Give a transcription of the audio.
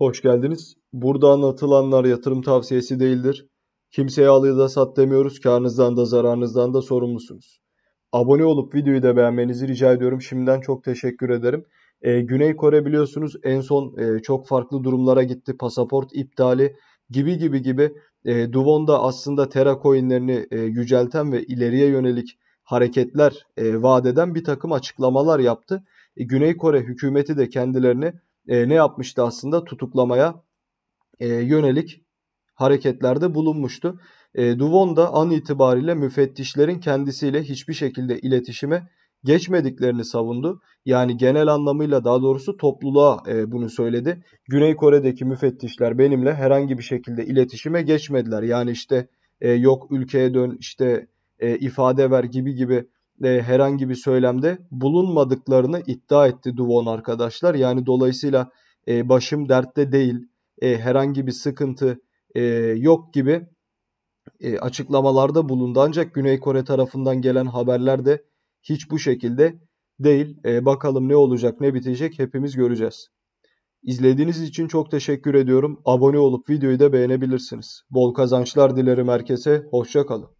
Hoş geldiniz. Burada anlatılanlar yatırım tavsiyesi değildir. Kimseye al ya da sat demiyoruz. Karnınızdan da zararınızdan da sorumlusunuz. Abone olup videoyu da beğenmenizi rica ediyorum. Şimdiden çok teşekkür ederim. Ee, Güney Kore biliyorsunuz en son e, çok farklı durumlara gitti. Pasaport iptali gibi gibi gibi. E, Duvon'da aslında Terra coinlerini e, yücelten ve ileriye yönelik hareketler e, vaat eden bir takım açıklamalar yaptı. E, Güney Kore hükümeti de kendilerini e, ne yapmıştı aslında tutuklamaya e, yönelik hareketlerde bulunmuştu. E, Duvon da an itibariyle müfettişlerin kendisiyle hiçbir şekilde iletişime geçmediklerini savundu. Yani genel anlamıyla daha doğrusu topluluğa e, bunu söyledi. Güney Kore'deki müfettişler benimle herhangi bir şekilde iletişime geçmediler. Yani işte e, yok ülkeye dön işte e, ifade ver gibi gibi e, herhangi bir söylemde bulunmadıklarını iddia etti Duvon arkadaşlar. Yani dolayısıyla e, başım dertte değil, e, herhangi bir sıkıntı e, yok gibi e, açıklamalarda bulundu. Ancak Güney Kore tarafından gelen haberler de hiç bu şekilde değil. E, bakalım ne olacak, ne bitecek hepimiz göreceğiz. İzlediğiniz için çok teşekkür ediyorum. Abone olup videoyu da beğenebilirsiniz. Bol kazançlar dilerim herkese. Hoşçakalın.